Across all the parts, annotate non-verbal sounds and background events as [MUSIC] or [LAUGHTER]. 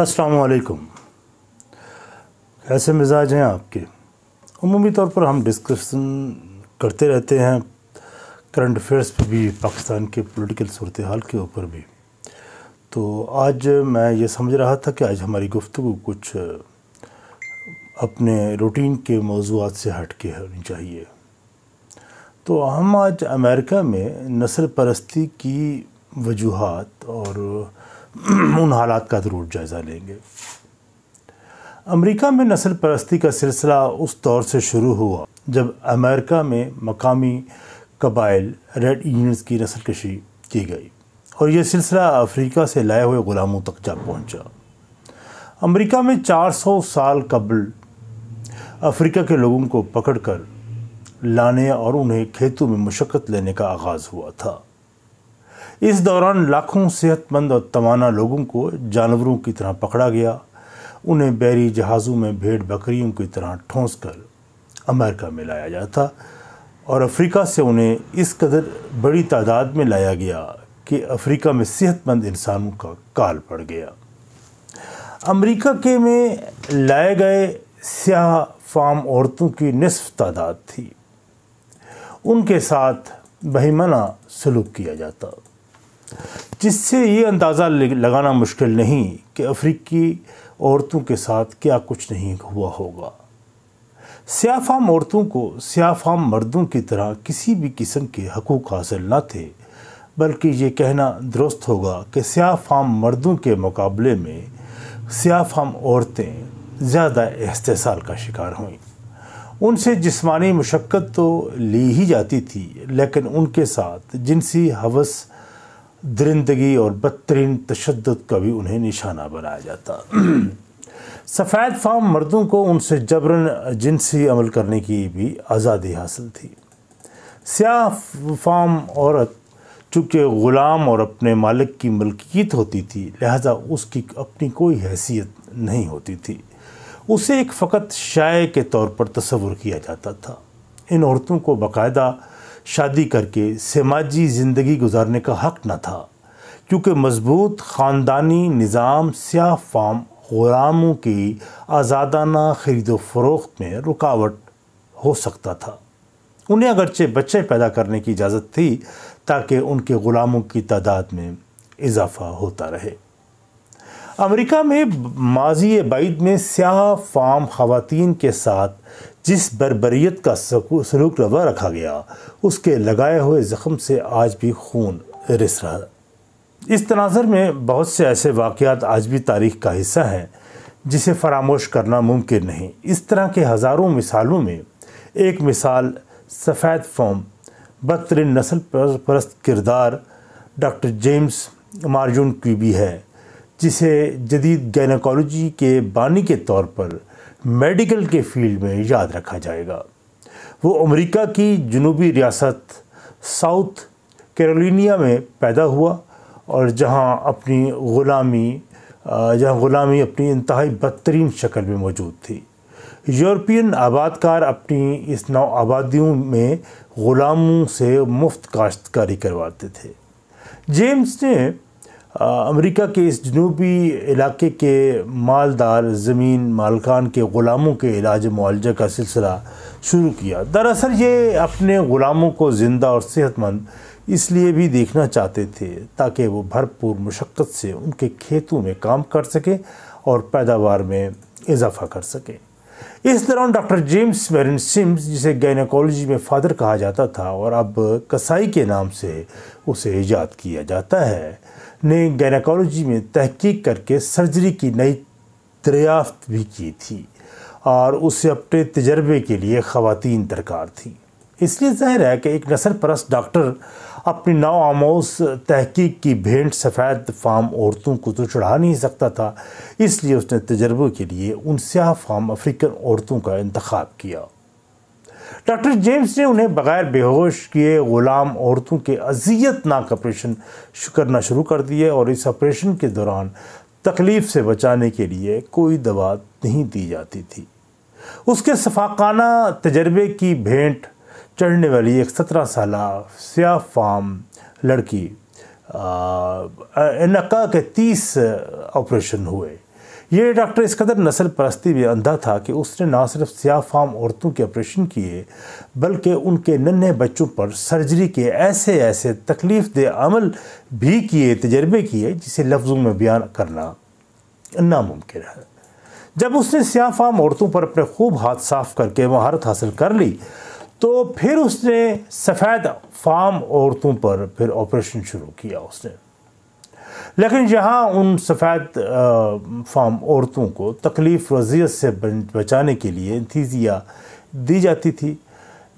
अस्सलाम वालेकुम कैसे मिजाज हैं आपके अमूमी तौर पर हम डिस्कशन करते रहते हैं करंट अफेयर्स पर भी पाकिस्तान के पॉलिटिकल सूरत हाल के ऊपर भी तो आज मैं ये समझ रहा था कि आज हमारी गुफ्तु कुछ अपने रूटीन के मौजूद से हट के होनी चाहिए तो हम आज अमेरिका में नस्ल परस्ती की वजूहत और [CLEARS THROAT] उन हालात का ज़रूर जायज़ा लेंगे अमेरिका में नस्ल परस्ती का सिलसिला उस दौर से शुरू हुआ जब अमेरिका में मकामी कबाइल रेड यूनियंस की नस्ल कशी की गई और यह सिलसिला अफ्रीका से लाए हुए ग़ुलामों तक जा पहुंचा। अमेरिका में 400 साल कबल अफ्रीका के लोगों को पकड़कर लाने और उन्हें खेतों में मशक्क़त लेने का आगाज़ हुआ था इस दौरान लाखों सेहतमंद और तवाना लोगों को जानवरों की तरह पकड़ा गया उन्हें बैरी जहाज़ों में भेड़ बकरियों की तरह ठोंस कर अमेरिका में लाया जाता और अफ्रीका से उन्हें इस कदर बड़ी तादाद में लाया गया कि अफ्रीका में सेहतमंद इंसानों का काल पड़ गया अमेरिका के में लाए गए स्या फार्म औरतों की नसफ तादाद थी उनके साथ बहिमना सलूक किया जाता जिससे ये अंदाज़ा लगाना मुश्किल नहीं कि अफ्रीकी औरतों के साथ क्या कुछ नहीं हुआ होगा सियाफाम औरतों को सियाफाम मर्दों की तरह किसी भी किस्म के हकूक़ हासिल न थे बल्कि ये कहना दुरुस्त होगा कि सियाफाम मर्दों के मुकाबले में सियाफाम औरतें ज़्यादा एहतसाल का शिकार हुई उनसे जिस्मानी मशक्क़त तो ली ही जाती थी लेकिन उनके साथ जिनसी हवस दरिंदगी और बदतरीन तशद का भी उन्हें निशाना बनाया जाता [CLEARS THROAT] सफ़ेद फाम मर्दों को उनसे जबरन जिनसी अमल करने की भी आज़ादी हासिल थी स्याह फार्म औरत चूँकि ग़ुलाम और अपने मालिक की मलकियत होती थी लिहाजा उसकी अपनी कोई हैसियत नहीं होती थी उसे एक फ़कत शाये के तौर पर तस्वुर किया जाता था इन औरतों को बाकायदा शादी करके समाजी ज़िंदगी गुजारने का हक न था क्योंकि मजबूत ख़ानदानी निज़ाम स्याह फाम ग़ुलामों की आज़ादाना खरीद फरोख्त में रुकावट हो सकता था उन्हें अगरचे बच्चे पैदा करने की इजाज़त थी ताकि उनके ग़ुलामों की तादाद में इजाफ़ा होता रहे अमेरिका में माजी बैद में स्याह फाम खातन के साथ जिस बरबरीत का सलूक रवा रखा गया उसके लगाए हुए ज़ख़म से आज भी खून रिस रहा इस तनाजर में बहुत से ऐसे वाक़ात आज भी तारीख का हिस्सा हैं जिसे फरामोश करना मुमकिन नहीं इस तरह के हज़ारों मिसालों में एक मिसाल सफ़ेद फॉम बदतरीन नस्ल परस्त किरदार डॉक्टर जेम्स मार्जून भी है जिसे जदीद गैनकोलोजी के बानी के तौर पर मेडिकल के फील्ड में याद रखा जाएगा वो अमेरिका की जनूबी रियासत साउथ कैरोलिनिया में पैदा हुआ और जहाँ अपनी ग़ुलामी जहाँ ग़ुलामी अपनी इंतहाई बदतरीन शक्ल में मौजूद थी यूरोपियन आबादकार अपनी इस नौ आबादियों में ग़ुलामों से मुफ्त काश्तकारी करवाते थे जेम्स ने अमेरिका के इस जनूबी इलाके के मालदार ज़मीन मालकान के ग़ुलामों के इलाज मुआलजा का सिलसिला शुरू किया दरअसल ये अपने ग़ुलामों को ज़िंदा और सेहतमंद इसलिए भी देखना चाहते थे ताकि वो भरपूर मशक्क़त से उनके खेतों में काम कर सकें और पैदावार में इजाफा कर सकें इस दौरान डॉक्टर जेम्स मेरिन सिम्स जिसे गायनाकोलॉजी में फादर कहा जाता था और अब कसाई के नाम से उसे ईजाद किया जाता है ने गैनकोलॉजी में तहकीक करके सर्जरी की नई दरियाफ्त भी की थी और उसे अपने तजर्बे के लिए ख़वान दरकार थी इसलिए जाहिर है कि एक नसर परस्त डॉक्टर अपनी आमोस तहकीक की भेंट सफ़ेद फाम औरतों को तो चढ़ा नहीं सकता था इसलिए उसने तजर्बे के लिए उन स्याह फाम अफ्रीकन औरतों का इंतखब किया डॉक्टर जेम्स ने उन्हें बगैर बेहोश किए ग़ुलाम औरतों के अजियतनाक ऑपरेशन करना शुरू कर दिए और इस ऑपरेशन के दौरान तकलीफ़ से बचाने के लिए कोई दवा नहीं दी जाती थी उसके सफाकाना तजर्बे की भेंट चढ़ने वाली एक सत्रह साल सिया फाम लड़की नका के तीस ऑपरेशन हुए ये डॉक्टर इस कदर नसल परस्ती भी अंधा था कि उसने ना सिर्फ सियाफाम औरतों के ऑपरेशन किए बल्कि उनके नन्हे बच्चों पर सर्जरी के ऐसे ऐसे तकलीफ दे अमल भी किए तजर्बे किए जिसे लफ्ज़ों में बयान करना नामुमकिन है जब उसने सियाफाम औरतों पर अपने खूब हाथ साफ करके महारत हासिल कर ली तो फिर उसने सफ़ेद फाम औरतों पर फिर ऑपरेशन शुरू किया उसने लेकिन यहाँ उन सफ़ेद फार्म औरतों को तकलीफ़ रजियत से बचाने के लिए इंथीजिया दी जाती थी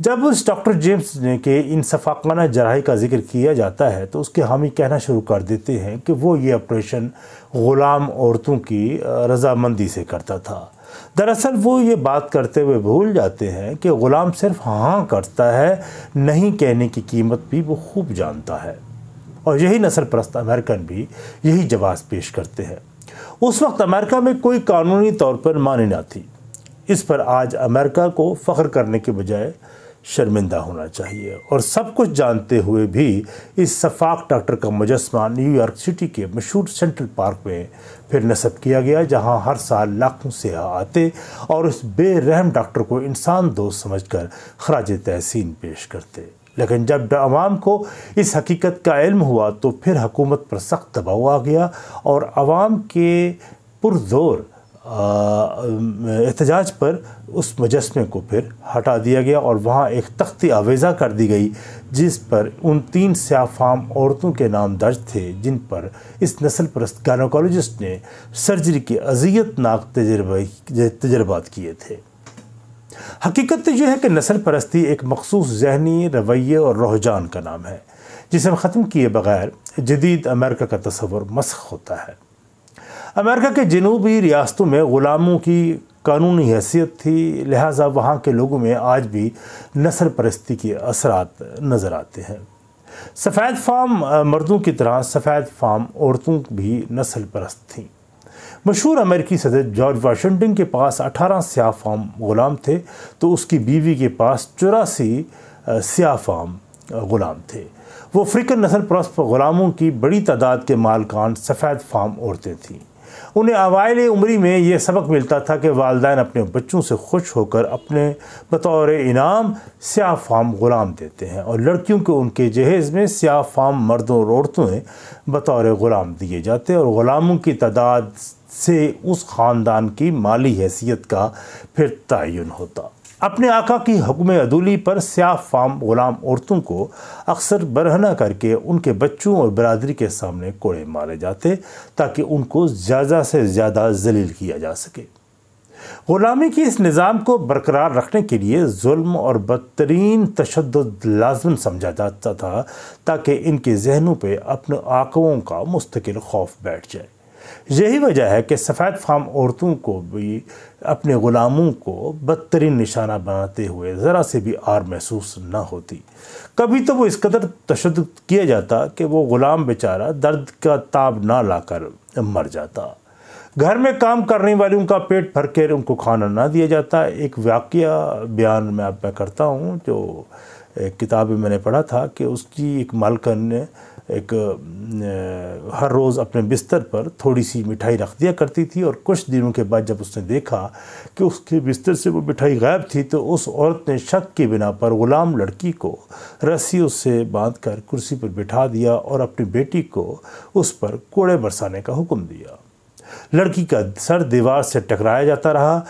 जब उस डॉक्टर जेम्स ने के इन सफाकाना जराही का जिक्र किया जाता है तो उसके हामी कहना शुरू कर देते हैं कि वो ये ऑपरेशन ग़ुलाम औरतों की रजामंदी से करता था दरअसल वो ये बात करते हुए भूल जाते हैं कि ग़ुलाम सिर्फ हाँ करता है नहीं कहने की कीमत भी वो खूब जानता है और यही नस्ल अमेरिकन भी यही जवाब पेश करते हैं उस वक्त अमेरिका में कोई कानूनी तौर पर मानी ना थी इस पर आज अमेरिका को फ़ख्र करने के बजाय शर्मिंदा होना चाहिए और सब कुछ जानते हुए भी इस शफाक डॉक्टर का मुजस्मा न्यूयॉर्क सिटी के मशहूर सेंट्रल पार्क में फिर नस्ब किया गया जहां हर साल लाखों से आते और उस बेरहम डॉक्टर को इंसान दोस्त समझकर खराज तहसीन पेश करते लेकिन जब आवाम को इस हकीकत का इल्म हुआ तो फिर हकूमत पर सख्त दबाव आ गया और आवाम के पुरजोर एहतजाज पर उस मुजस्मे को फिर हटा दिया गया और वहाँ एक तख्ती आवेज़ा कर दी गई जिस पर उन तीन स्याफाम औरतों के नाम दर्ज थे जिन पर इस नस्ल परस्त गायनोकोलॉजिस्ट ने सर्जरी के अजियतनाक तजर्बा तजर्बात किए थे हकीकत यह है कि नसल परस्ती एक मखसूस जहनी रवैये और रुझान का नाम है जिसे हम ख़त्म किए बगैर जदीद अमेरिका का तस्वर मस्ख होता है अमेरिका के जनूबी रियासतों में ग़ुलामों की कानूनी हैसियत थी लिहाजा वहाँ के लोगों में आज भी नसल परस्ती के असरात नज़र आते हैं सफ़ेद फाम मर्दों की तरह सफ़ेद फाम औरतों भी नसल परस्त थीं मशहूर अमेरिकी सदर जॉर्ज वाशिंगटन के पास 18 स्याह फार्म ग़ुलाम थे तो उसकी बीवी के पास चौरासी स्याह फार्म ग़ुलाम थे वो अफ्रीकन नसल प्रस्त ग़ुलामों की बड़ी तादाद के मालकान सफ़ेद फार्म औरतें थीं उन्हें अवायल उम्री में यह सबक मिलता था कि वालदान अपने बच्चों से खुश होकर अपने बतौर इनाम स्याह फाम ग़ुलाम देते हैं और लड़कियों को उनके जहेज़ में स्याह फाम मर्दों और औरतें बतौर ग़ुलाम दिए जाते हैं और ग़ुलामों की तादाद से उस ख़ानदान की माली हैसियत का फिर तयन होता अपने आका की हुक्म अदूली पर स्याह फाम गुलाम औरतों को अक्सर बरहना करके उनके बच्चों और बरदरी के सामने कोड़े मारे जाते ताकि उनको ज़्यादा से ज़्यादा जलील किया जा सके ग़ुलामी की इस निज़ाम को बरकरार रखने के लिए जुल्म और बदतरीन तशद लाजम समझा जाता था ताकि इनके जहनों पर अपने आकवों का मुस्तकिल खौफ बैठ जाए यही वजह है कि सफ़ेद फाम औरतों को भी अपने ग़ुलामों को बदतरीन निशाना बनाते हुए ज़रा से भी आर महसूस ना होती कभी तो वो इस कदर तशद किया जाता कि वो ग़ुलाम बेचारा दर्द का ताब ना लाकर मर जाता घर में काम करने वाली उनका पेट भर के उनको खाना ना दिया जाता एक वाक्य बयान मैं आप करता हूँ जो एक किताब में मैंने पढ़ा था कि उसकी एक मालकन ने एक हर रोज़ अपने बिस्तर पर थोड़ी सी मिठाई रख दिया करती थी और कुछ दिनों के बाद जब उसने देखा कि उसके बिस्तर से वो मिठाई गायब थी तो उस औरत ने शक के बिना पर ग़ुलाम लड़की को रस्सी उससे बांध कर कुर्सी पर बिठा दिया और अपनी बेटी को उस पर कोड़े बरसाने का हुक्म दिया लड़की का सर दीवार से टकराया जाता रहा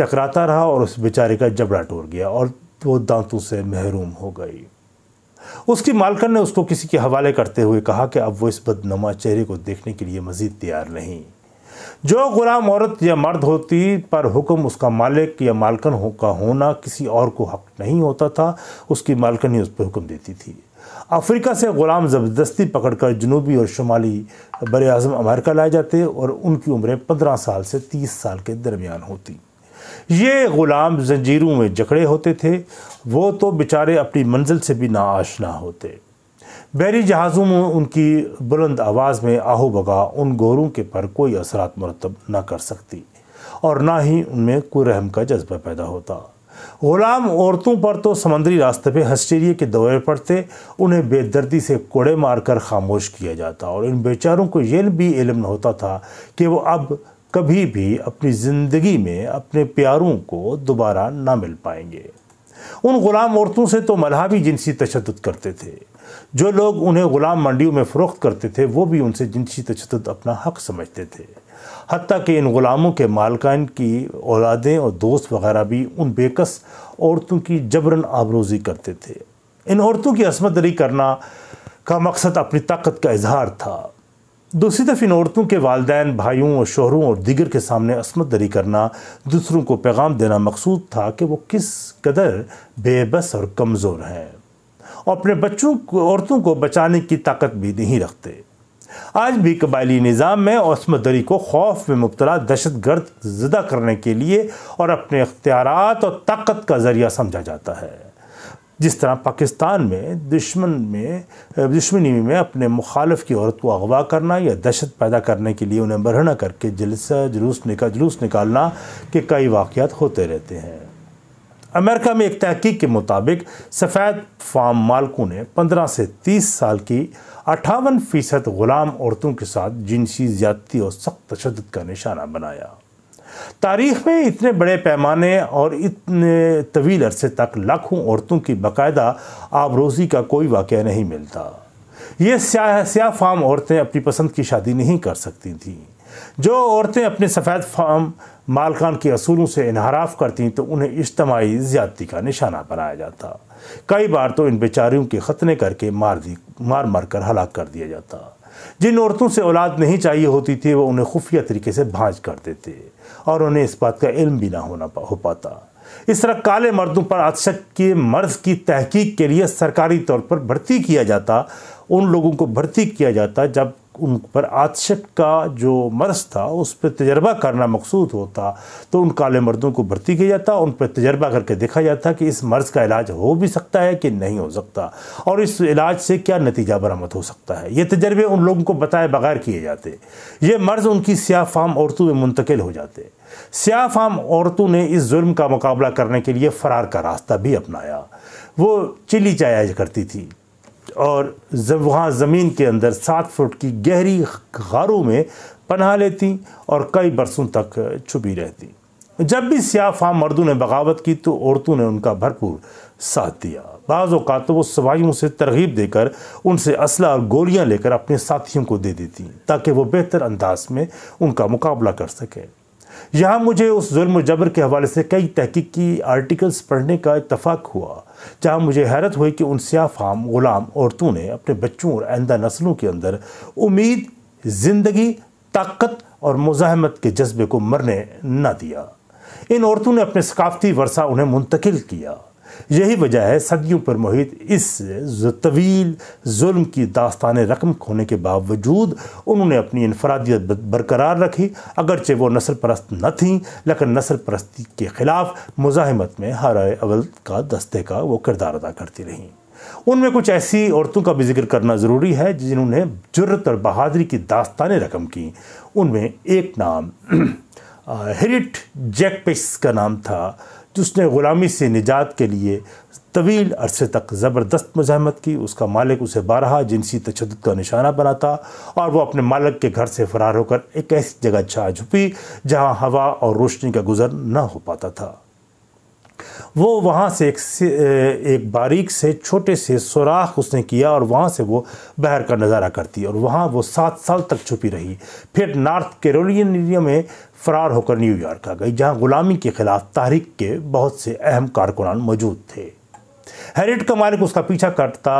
टकराता रहा और उस बेचारे का जबड़ा टूट गया और वो दांतों से महरूम हो गई उसकी मालकन ने उसको किसी के हवाले करते हुए कहा कि अब वो इस बदनुमा चेहरे को देखने के लिए मज़ीद तैयार नहीं जो गुलाम औरत या मर्द होती पर हुक्म उसका मालिक या मालकन हो का होना किसी और को हक नहीं होता था उसकी मालकन ही उस पर हुक्म देती थी अफ्रीका से ग़ुलाम ज़बरदस्ती पकड़कर जनूबी और शुमाली बर अज़म अमेरिका लाए जाते और उनकी उम्रें पंद्रह साल से तीस साल के दरमियान होती ये ग़ुलाम जंजीरों में जकड़े होते थे वो तो बेचारे अपनी मंजिल से भी नाआशना होते बैरी जहाज़ों में उनकी बुलंद आवाज़ में आहो बगा उन गोरों के पर कोई असरात मरतब ना कर सकती और ना ही उनमें कोई रहम का जज्बा पैदा होता ग़ुलाम औरतों पर तो समंदरी रास्ते पे हस्टेरिया के दौरे पड़ते उन्हें बेदर्दी से कोड़े मारकर खामोश किया जाता और इन बेचारों को यह भी इलम होता था कि वो अब कभी भी अपनी ज़िंदगी में अपने प्यारों को दोबारा ना मिल पाएंगे उन गुलाम औरतों से तो मलहा भी जिनसी तशद करते थे जो लोग उन्हें गुलाम मंडियों में फ़रोख्त करते थे वो भी उनसे जिनसी तशद अपना हक समझते थे हती कि इन ग़ुलामों के मालकान की औलादें और दोस्त वगैरह भी उन बेकस औरतों की जबरन आबरोज़ी करते थे इन औरतों की असमत दरी करना का मकसद अपनी ताकत का इजहार था दूसरी तरफ इन औरतों के वालदे भाइयों और शोहरों और दिगर के सामने असमत दरी करना दूसरों को पैगाम देना मकसूद था कि वो किस कदर बेबस और कमज़ोर हैं और अपने बच्चों को औरतों को बचाने की ताकत भी नहीं रखते आज भी कबायली निज़ाम में असमत दरी को खौफ में मुबतला दहशत गर्द ज़दा करने के लिए और अपने अख्तियार और ताकत का ज़रिया समझा जाता है जिस तरह पाकिस्तान में दुश्मन में दुश्मनी में अपने मुखालफ की औरत को अगवा करना या दहशत पैदा करने के लिए उन्हें बरहना करके जलसा जुलूस निका जुलूस निकालना के कई वाक़ात होते रहते हैं अमेरिका में एक तहकीक के मुताबिक सफ़ेद फार्म मालकों ने 15 से 30 साल की अठावन फ़ीसद ग़ुलाम औरतों के साथ जिनसी ज़्यादती और सख्त तशद का निशाना बनाया तारीख में इतने बड़े पैमाने और इतने तवील अरसे तक लाखों औरतों की बाकायदा आबरोज़ी का कोई वाक़ नहीं मिलता ये स्याह स्याह फार्म औरतें अपनी पसंद की शादी नहीं कर सकती थीं जो औरतें अपने सफ़ेद फार्म मालकान के असूलों से इनहराफ करती तो उन्हें इज्तमाही ज़्यादती का निशाना बनाया जाता कई बार तो इन बेचारियों के ख़तने करके मार दी मार मार कर हलाक कर दिया जाता जिन औरतों से औलाद नहीं चाहिए होती थी वो उन्हें खुफिया तरीके से भांज कर देते और उन्हें इस बात का इल्म भी ना होना पा, हो पाता इस तरह काले मर्दों पर अक्षक के मर्ज की तहकीक के लिए सरकारी तौर पर भर्ती किया जाता उन लोगों को भर्ती किया जाता जब उन पर आदशक का जो मरस था उस पर तजर्बा करना मकसूद होता तो उन काले मर्दों को भर्ती किया जाता उन पर तजर्बा करके देखा जाता कि इस मर्ज़ का इलाज हो भी सकता है कि नहीं हो सकता और इस इलाज से क्या नतीजा बरामद हो सकता है ये तजर्बे उन लोगों को बताए बगैर किए जाते ये मर्ज़ उनकी फाम औरतों में मुंतकिल हो जाते फाम औरतों ने इस जुल्म का मुकाबला करने के लिए फ़रार का रास्ता भी अपनाया वो चिली जाया करती थी और वहाँ ज़मीन के अंदर सात फुट की गहरी गारों में पनाह लेती और कई बरसों तक छुपी रहती जब भी सियाह फाम मर्दों ने बगावत की तो औरतों ने उनका भरपूर साथ दिया बाज़ अवत तो वो सवाइयों से तरगीब देकर उनसे असला और गोलियां लेकर अपने साथियों को दे देती ताकि वो बेहतर अंदाज में उनका मुकाबला कर सकें यहाँ मुझे उस जुल्म जबर के हवाले से कई तहकीकी आर्टिकल्स पढ़ने का इतफाक़ हुआ जहाँ मुझे हैरत हुई कि उन फाम ग़ुलाम औरतों ने अपने बच्चों और आइंदा नस्लों के अंदर उम्मीद ज़िंदगी ताकत और मुजाहमत के जज्बे को मरने न दिया इन औरतों ने अपने सकाफती वर्षा उन्हें मुंतकिल किया यही वजह है सदियों पर मोहित इस तवील जुल्म की दास्तान रकम खोने के बावजूद उन्होंने अपनी इनफरादियत बरकरार रखी अगरचे वो नसर परस्त न थी लेकिन नसर परस्ती के ख़िलाफ़ मुजाहमत में हर अवल का दस्ते का वो किरदार अदा करती रहीं उनमें कुछ ऐसी औरतों का भी जिक्र करना ज़रूरी है जिन्होंने जरूरत और बहादरी की दास्तान रकम की उनमें एक नाम [CLEARS THROAT] हेरिट जैकपिस का नाम था जिसने ग़ुलामी से निजात के लिए तवील अरसे तक ज़बरदस्त मजामत की उसका मालिक उसे बारहा जिनसी तशद का निशाना बनाता और वह अपने मालिक के घर से फ़रार होकर एक ऐसी जगह छा छुपी जहाँ हवा और रोशनी का गुजर न हो पाता था वो वहाँ से एक से एक बारीक से छोटे से सुराख उसने किया और वहाँ से वो बहर का नज़ारा करती और वहाँ वो सात साल तक छुपी रही फिर नॉर्थ केरोलियन एरिया में फ़रार होकर न्यूयॉर्क आ गई जहाँ ग़ुलामी के ख़िलाफ़ तहरीक के बहुत से अहम कारकुनान मौजूद थे हैरिट का मालिक उसका पीछा करता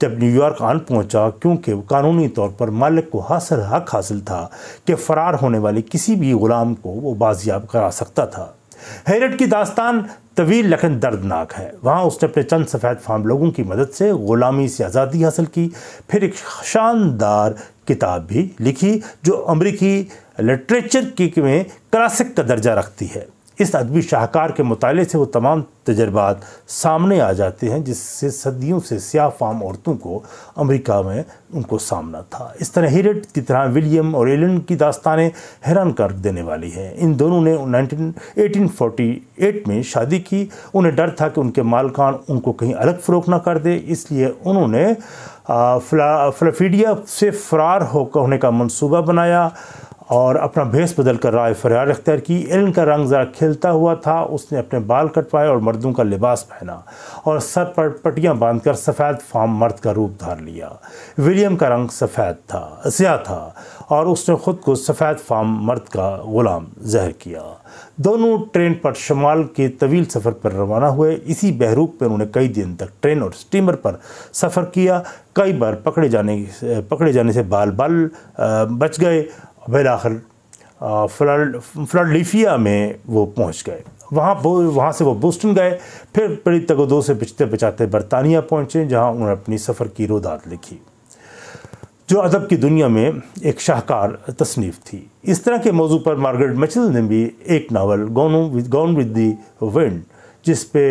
जब न्यूयॉर्क आन पहुंचा क्योंकि कानूनी तौर पर मालिक को हासिल हक हासिल था कि फ़रार होने वाले किसी भी ग़ुलाम को वो बाजियाब करा सकता था हेरट की दास्तान तवील लेकिन दर्दनाक है वहाँ उसने अपने चंद सफ़ेद फाम लोगों की मदद से ग़ुलामी से आज़ादी हासिल की फिर एक शानदार किताब भी लिखी जो अमरीकी लिटरेचर की में क्लासिक का दर्जा रखती है इस अदबी शाहकार के मुताले से वो तमाम तजर्बात सामने आ जाते हैं जिससे सदियों से स्याह फाम औरतों को अमेरिका में उनको सामना था इस तरह हिरट की तरह विलियम और एलन की दास्तानें हैरान कर देने वाली हैं इन दोनों ने एट में शादी की उन्हें डर था कि उनके मालकान उनको कहीं अलग फ़रोख ना कर दे इसलिए उन्होंने फ्लाफीडिया से फरार होकर होने का मनसूबा बनाया और अपना भेस बदल कर राय फरार अख्तियार की इल्म का रंग ज़रा खिलता हुआ था उसने अपने बाल कटवाए और मर्दों का लिबास पहना और सर पर पटियाँ बांधकर सफ़ेद फाम मर्द का रूप धार लिया विलियम का रंग सफ़ेद था स्या था और उसने ख़ुद को सफ़ेद फाम मर्द का ग़ुलाम जहर किया दोनों ट्रेन पर शुमाल के तवील सफ़र पर रवाना हुए इसी बहरूप पर उन्होंने कई दिन तक ट्रेन और स्टीमर पर सफ़र किया कई बार पकड़े जाने पकड़े जाने से बाल बाल बच गए बिलाखिर फ्लाडलिफिया में वो पहुंच गए वहाँ वहाँ से वो बोस्टन गए फिर बड़ी तगदो से पिछते बचाते बरतानिया पहुँचे जहाँ उन्होंने अपनी सफ़र की रोदात लिखी जो अदब की दुनिया में एक शाहकार तसनीफ थी इस तरह के मौजू पर मार्गरेट मचल ने भी एक novel gone with gone with the wind जिस पे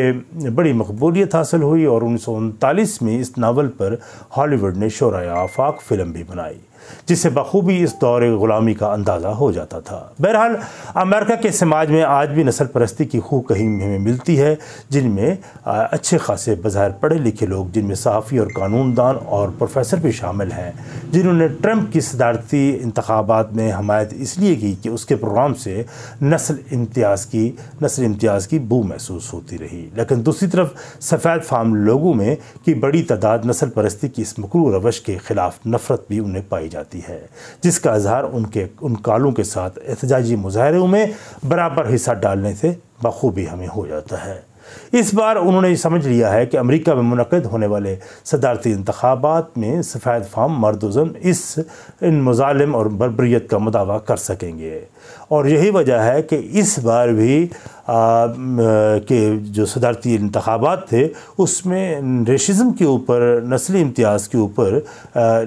बड़ी मकबूलियत हासिल हुई और उन्नीस में इस नावल पर हॉलीवुड ने शोरा आफाक फ़िल्म भी बनाई जिससे बखूबी इस दौर ग़ुलामी का अंदाज़ा हो जाता था बहरहाल अमेरिका के समाज में आज भी नसल परस्ती की खूब कहीं हमें मिलती है जिनमें अच्छे खासे बाज़ाहिर पढ़े लिखे लोग जिनमें सहाफ़ी और कानूनदान और प्रोफेसर भी शामिल हैं जिन्होंने ट्रंप की सदारती इंतबात में हमायत इसलिए की कि उसके प्रोग्राम से नस्ल इम्तियाज़ की नस्ल इम्तियाज़ की बू महसूस होती रही लेकिन दूसरी तरफ सफ़ेद फार्म लोगों में की बड़ी तादाद नसल परस्ती की इस मकरू रवश के ख़िलाफ़ नफ़रत भी उन्हें पाई जाती है जिसका इजहार उनके उन कालों के साथ एहतजाजी मुजाहरों में बराबर हिस्सा डालने से बखूबी हमें हो जाता है इस बार उन्होंने ये समझ लिया है कि अमेरिका में मुनद होने वाले सदारती इंतबात में सफ़ायद फाम मर्दम इस इन मुजालम और बरबरीत का मुदावा कर सकेंगे और यही वजह है कि इस बार भी आ, के जो सदारती इंतबात थे उसमें रेशज़म के ऊपर नस्ली इम्तियाज़ के ऊपर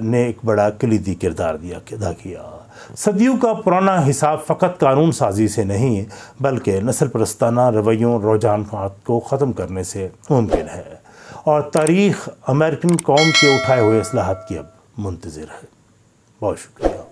ने एक बड़ा कलीदी किरदार दिया अदा किया सदियों का पुराना हिसाब फ़कत कानून साजी से नहीं बल्कि नसल परस्ताना रवैयों रुझान को ख़त्म करने से मुमकिन है और तारीख अमेरिकन कौम के उठाए हुए असलाहत की अब मुंतज़र है बहुत शुक्रिया